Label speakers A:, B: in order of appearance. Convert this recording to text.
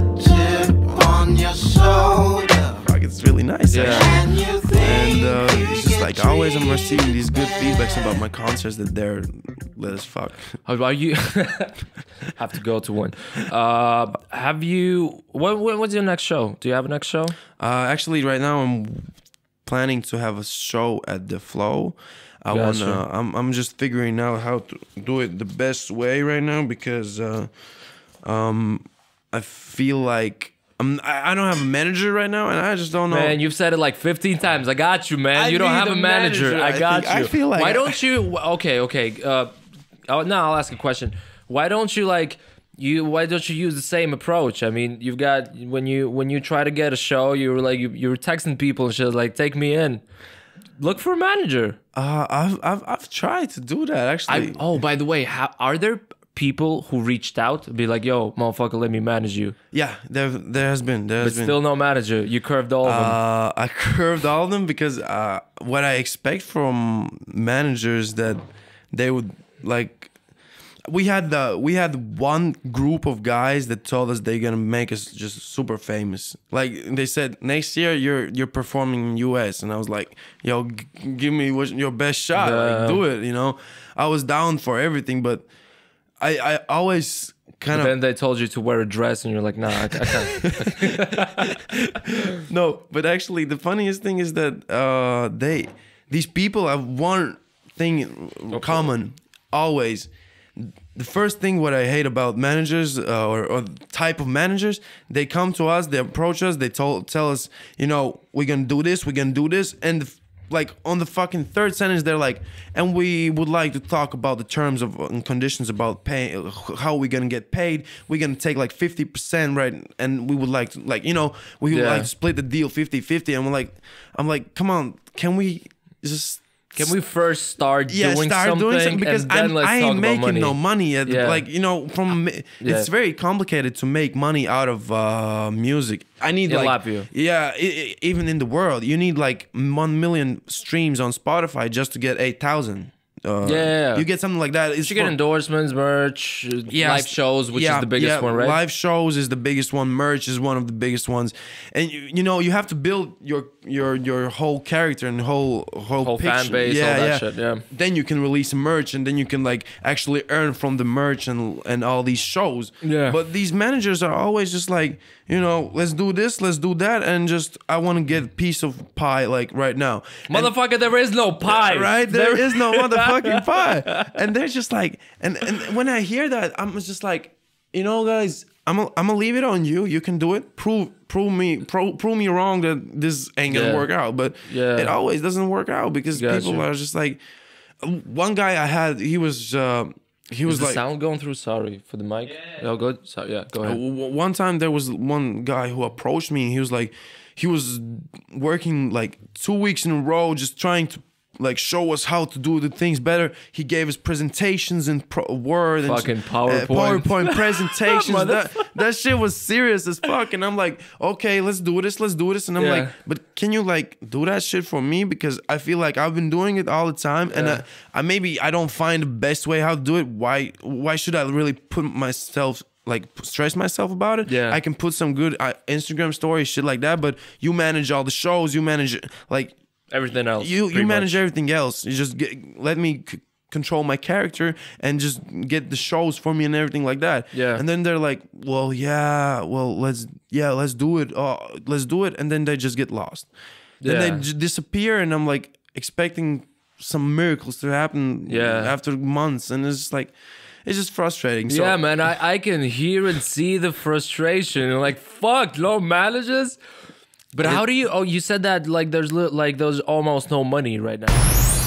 A: the tip on your shoulder. it's really nice. Yeah. Actually. And, uh, it's just like always, I'm receiving these good feedbacks about
B: my concerts that they're lit as fuck. How about you? have to go to one. Uh, have you? When? what, what's your next show? Do you have a next show? Uh, actually, right now I'm
A: planning to have a show at the Flow. I gotcha. wanna. I'm I'm just figuring out how to do it the best way right now because, uh, um, I feel like I'm, I don't have a manager right now, and I just don't know. Man,
B: you've said it like 15 times. I got you, man. I you don't have a manager. manager. I got think, you. I feel like. Why don't you? Okay, okay. Uh, oh, no, I'll ask a question. Why don't you like? You why don't you use the same approach? I mean, you've got when you when you try to get a show, you're like you, you're texting people and shit like, "Take me in." Look for a manager. Uh, I've I've I've tried to do that actually. I, oh, by the way, how, are there people who reached out be like, "Yo, motherfucker, let me manage you."
A: Yeah, there there has been,
B: there has but been. still no manager. You curved all of them. Uh, I curved
A: all of them because uh, what I expect from managers that they would like. We had the we had one group of guys that told us they're gonna make us just super famous. Like they said, next year you're you're performing in U.S. and I was like, yo, give me your best shot, yeah. like, do it. You know, I was down for everything, but I, I always kind but of. Then they told you to wear a dress, and you're like, nah, I, I can't. no, but actually, the funniest thing is that uh, they, these people have one thing okay. common always. The first thing what I hate about managers uh, or, or type of managers, they come to us, they approach us, they tell tell us, you know, we're gonna do this, we're gonna do this, and the like on the fucking third sentence they're like and we would like to talk about the terms of and conditions about pay how we're gonna get paid we're gonna take like 50% right and we would like to like you know we would yeah. like split the deal 50-50 and we're like i'm like come on can we just can we first start yeah, doing start something? Doing something because I'm, I ain't making no money. At, yeah. Like you know, from uh, yeah. it's very complicated to make money out of uh, music. I need to like you. yeah, it, it, even in the world, you need like one million streams on Spotify just to get eight thousand. Uh, yeah, you get
B: something like that. It's you get endorsements, merch, yeah, live shows, which yeah, is the biggest yeah, one, right? Live
A: shows is the biggest one. Merch is one of the biggest ones, and you, you know you have to build your your your whole character and whole whole, whole picture. fan base, yeah, yeah. Shit, yeah. Then you can release merch, and then you can like actually earn from the merch and and all these shows. Yeah. But these managers are always just like, you know, let's do this, let's do that, and just I want to get a piece of pie like right now.
B: Motherfucker, and, there is no pie. Right? there, there is no motherfucker fucking pot. And
A: they're just like, and, and when I hear that, I'm just like, you know, guys, I'm gonna leave it on you. You can do it. Prove prove me prove prove me wrong that this ain't gonna yeah. work out. But
B: yeah. it always doesn't work out because gotcha. people are just like, one guy I had, he was. Uh, he was Is like sound going through sorry for the mic yeah. oh good so yeah go ahead one
A: time there was one guy who approached me and he was like he was working like two weeks in a row just trying to like show us how to do the things better. He gave us presentations in pro- Word fucking and PowerPoint, uh, PowerPoint presentations. that, that shit was serious as fuck. And I'm like, okay, let's do this, let's do this. And I'm yeah. like, but can you like do that shit for me? Because I feel like I've been doing it all the time, yeah. and uh, I, I maybe I don't find the best way how to do it. Why why should I really put myself like stress myself about it. Yeah, I can put some good uh, Instagram stories, shit like that. But you manage all the shows, you manage like
B: Everything else. You you manage
A: much. everything else. You just get, let me control my character and just get the shows for me and everything like that. Yeah. And then they're like, well, yeah, well, let's yeah, let's do it. Oh, let's do it. And then they just get lost. Then yeah. they disappear, and I'm like expecting some miracles to happen. Yeah. After months, and it's just like it's just frustrating.
B: So. Yeah, man, I, I can hear and see the frustration. Like, fuck, low managers. But it, how do you? Oh, you said that like there's like there's almost no money right now.